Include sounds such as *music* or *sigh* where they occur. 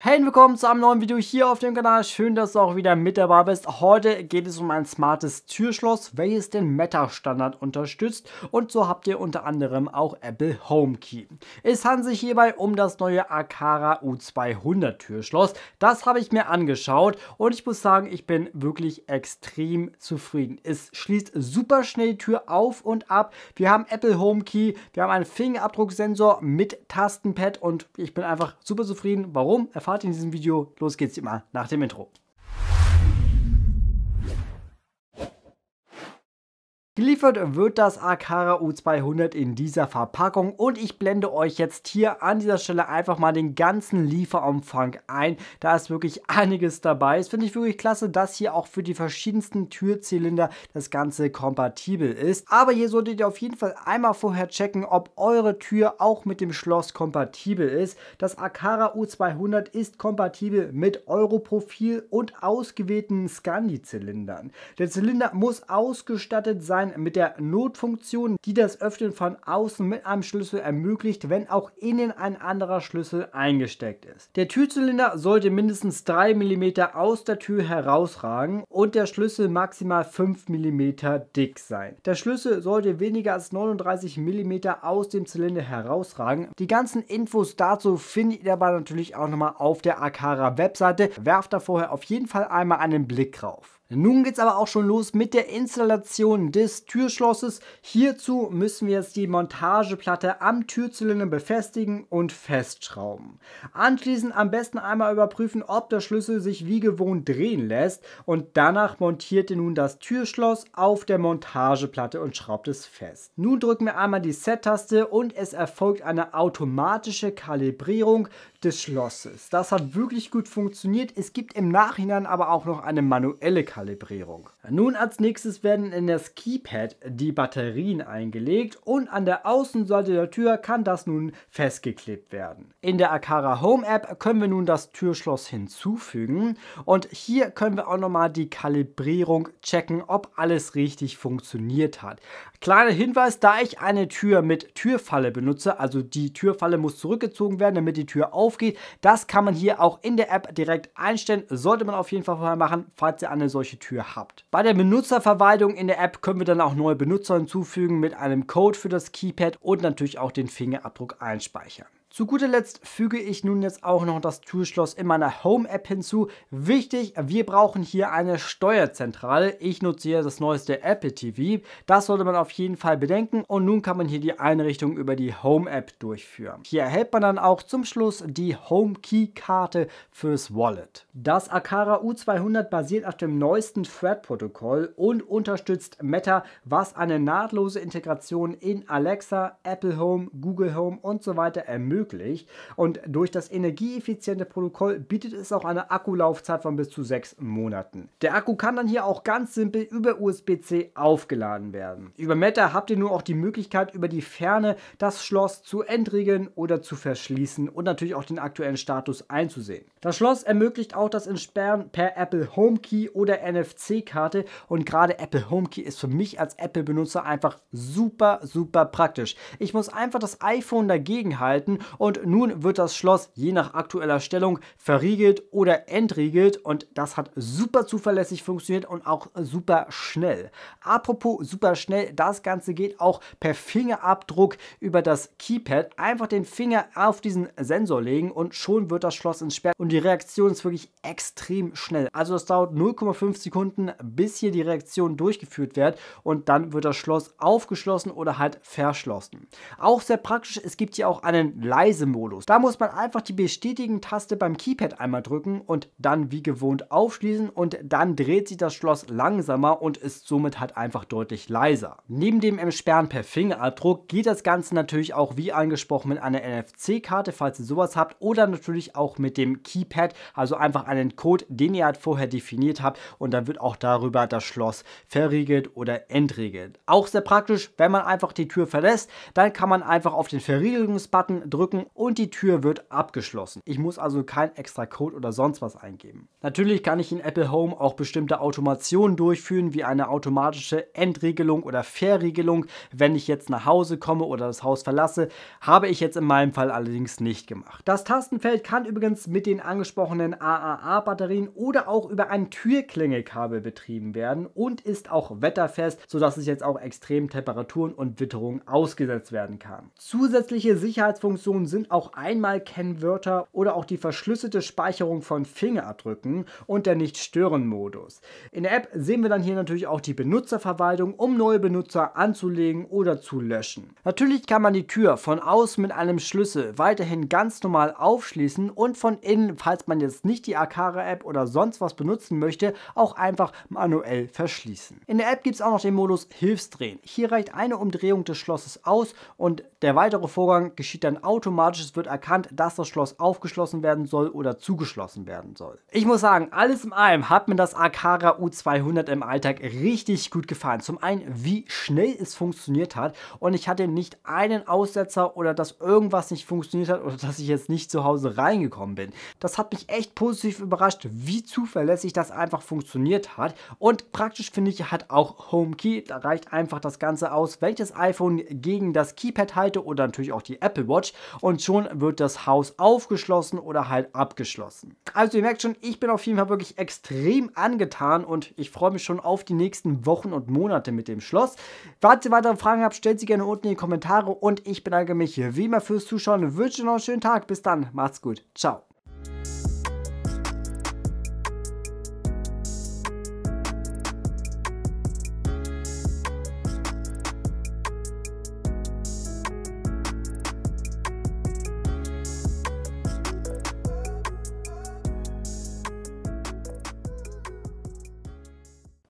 Hey willkommen zu einem neuen Video hier auf dem Kanal. Schön, dass du auch wieder mit dabei bist. Heute geht es um ein smartes Türschloss, welches den Meta-Standard unterstützt und so habt ihr unter anderem auch Apple HomeKey. Es handelt sich hierbei um das neue Akara U200 Türschloss. Das habe ich mir angeschaut und ich muss sagen, ich bin wirklich extrem zufrieden. Es schließt super schnell die Tür auf und ab. Wir haben Apple HomeKey, wir haben einen Fingerabdrucksensor mit Tastenpad und ich bin einfach super zufrieden. Warum? erfahrt in diesem Video. Los geht's immer nach dem Intro. Geliefert wird das Akara U200 in dieser Verpackung und ich blende euch jetzt hier an dieser Stelle einfach mal den ganzen Lieferumfang ein. Da ist wirklich einiges dabei. Es finde ich wirklich klasse, dass hier auch für die verschiedensten Türzylinder das Ganze kompatibel ist. Aber hier solltet ihr auf jeden Fall einmal vorher checken, ob eure Tür auch mit dem Schloss kompatibel ist. Das Akara U200 ist kompatibel mit Europrofil und ausgewählten Scandi-Zylindern. Der Zylinder muss ausgestattet sein dann mit der Notfunktion, die das Öffnen von außen mit einem Schlüssel ermöglicht, wenn auch innen ein anderer Schlüssel eingesteckt ist. Der Türzylinder sollte mindestens 3 mm aus der Tür herausragen und der Schlüssel maximal 5 mm dick sein. Der Schlüssel sollte weniger als 39 mm aus dem Zylinder herausragen. Die ganzen Infos dazu findet ihr aber natürlich auch nochmal auf der Akara Webseite. Werft da vorher auf jeden Fall einmal einen Blick drauf. Nun geht es aber auch schon los mit der Installation des Türschlosses. Hierzu müssen wir jetzt die Montageplatte am Türzylinder befestigen und festschrauben. Anschließend am besten einmal überprüfen, ob der Schlüssel sich wie gewohnt drehen lässt und danach montiert ihr nun das Türschloss auf der Montageplatte und schraubt es fest. Nun drücken wir einmal die Set-Taste und es erfolgt eine automatische Kalibrierung des Schlosses. Das hat wirklich gut funktioniert. Es gibt im Nachhinein aber auch noch eine manuelle Kalibrierung. Kalibrierung. Nun als nächstes werden in das Keypad die Batterien eingelegt und an der Außenseite der Tür kann das nun festgeklebt werden. In der Akara Home App können wir nun das Türschloss hinzufügen und hier können wir auch nochmal die Kalibrierung checken, ob alles richtig funktioniert hat. Kleiner Hinweis, da ich eine Tür mit Türfalle benutze, also die Türfalle muss zurückgezogen werden, damit die Tür aufgeht, das kann man hier auch in der App direkt einstellen. Sollte man auf jeden Fall vorher machen, falls ihr eine solche solche Tür habt. Bei der Benutzerverwaltung in der App können wir dann auch neue Benutzer hinzufügen mit einem Code für das Keypad und natürlich auch den Fingerabdruck einspeichern. Zu guter Letzt füge ich nun jetzt auch noch das Türschloss in meiner Home-App hinzu. Wichtig, wir brauchen hier eine Steuerzentrale. Ich nutze hier das neueste Apple TV. Das sollte man auf jeden Fall bedenken. Und nun kann man hier die Einrichtung über die Home-App durchführen. Hier erhält man dann auch zum Schluss die Home-Key-Karte fürs Wallet. Das Akara U200 basiert auf dem neuesten Thread-Protokoll und unterstützt Meta, was eine nahtlose Integration in Alexa, Apple Home, Google Home und so weiter ermöglicht ermöglicht. Und durch das energieeffiziente Protokoll bietet es auch eine Akkulaufzeit von bis zu sechs Monaten. Der Akku kann dann hier auch ganz simpel über USB-C aufgeladen werden. Über Meta habt ihr nur auch die Möglichkeit, über die Ferne das Schloss zu entriegeln oder zu verschließen und natürlich auch den aktuellen Status einzusehen. Das Schloss ermöglicht auch das Entsperren per Apple Home Key oder NFC-Karte und gerade Apple Home Key ist für mich als Apple-Benutzer einfach super, super praktisch. Ich muss einfach das iPhone dagegen halten und nun wird das Schloss je nach aktueller Stellung verriegelt oder entriegelt und das hat super zuverlässig funktioniert und auch super schnell. Apropos super schnell, das Ganze geht auch per Fingerabdruck über das Keypad. Einfach den Finger auf diesen Sensor legen und schon wird das Schloss entsperrt und die Reaktion ist wirklich extrem schnell. Also es dauert 0,5 Sekunden, bis hier die Reaktion durchgeführt wird und dann wird das Schloss aufgeschlossen oder halt verschlossen. Auch sehr praktisch, es gibt hier auch einen Live Reisemodus. Da muss man einfach die Bestätigen-Taste beim Keypad einmal drücken und dann wie gewohnt aufschließen und dann dreht sich das Schloss langsamer und ist somit halt einfach deutlich leiser. Neben dem Entsperren per Fingerabdruck geht das Ganze natürlich auch wie angesprochen mit einer NFC-Karte, falls ihr sowas habt, oder natürlich auch mit dem Keypad, also einfach einen Code, den ihr halt vorher definiert habt und dann wird auch darüber das Schloss verriegelt oder entriegelt. Auch sehr praktisch, wenn man einfach die Tür verlässt, dann kann man einfach auf den Verriegelungsbutton drücken drücken und die Tür wird abgeschlossen. Ich muss also kein extra Code oder sonst was eingeben. Natürlich kann ich in Apple Home auch bestimmte Automationen durchführen, wie eine automatische Endregelung oder Verriegelung. Wenn ich jetzt nach Hause komme oder das Haus verlasse, habe ich jetzt in meinem Fall allerdings nicht gemacht. Das Tastenfeld kann übrigens mit den angesprochenen AAA-Batterien oder auch über ein Türklingelkabel betrieben werden und ist auch wetterfest, sodass es jetzt auch extremen Temperaturen und Witterungen ausgesetzt werden kann. Zusätzliche Sicherheitsfunktionen nun sind auch einmal Kennwörter oder auch die verschlüsselte Speicherung von Fingerabdrücken und der Nicht-Stören-Modus. In der App sehen wir dann hier natürlich auch die Benutzerverwaltung, um neue Benutzer anzulegen oder zu löschen. Natürlich kann man die Tür von außen mit einem Schlüssel weiterhin ganz normal aufschließen und von innen, falls man jetzt nicht die Akara-App oder sonst was benutzen möchte, auch einfach manuell verschließen. In der App gibt es auch noch den Modus Hilfsdrehen. Hier reicht eine Umdrehung des Schlosses aus und der weitere Vorgang geschieht dann automatisch automatisch, wird erkannt, dass das Schloss aufgeschlossen werden soll oder zugeschlossen werden soll. Ich muss sagen, alles in allem hat mir das Akara U200 im Alltag richtig gut gefallen. Zum einen, wie schnell es funktioniert hat und ich hatte nicht einen Aussetzer oder dass irgendwas nicht funktioniert hat oder *laughs* dass ich jetzt nicht zu Hause reingekommen bin. Das hat mich echt positiv überrascht, wie zuverlässig das einfach funktioniert hat und praktisch finde ich hat auch HomeKey, da reicht einfach das Ganze aus, wenn ich das iPhone gegen das Keypad halte oder natürlich auch die Apple Watch und schon wird das Haus aufgeschlossen oder halt abgeschlossen. Also ihr merkt schon, ich bin auf jeden Fall wirklich extrem angetan und ich freue mich schon auf die nächsten Wochen und Monate mit dem Schloss. Falls ihr weitere Fragen habt, stellt sie gerne unten in die Kommentare und ich bedanke mich wie immer fürs Zuschauen. Ich Wünsche noch einen schönen Tag. Bis dann. Macht's gut. Ciao.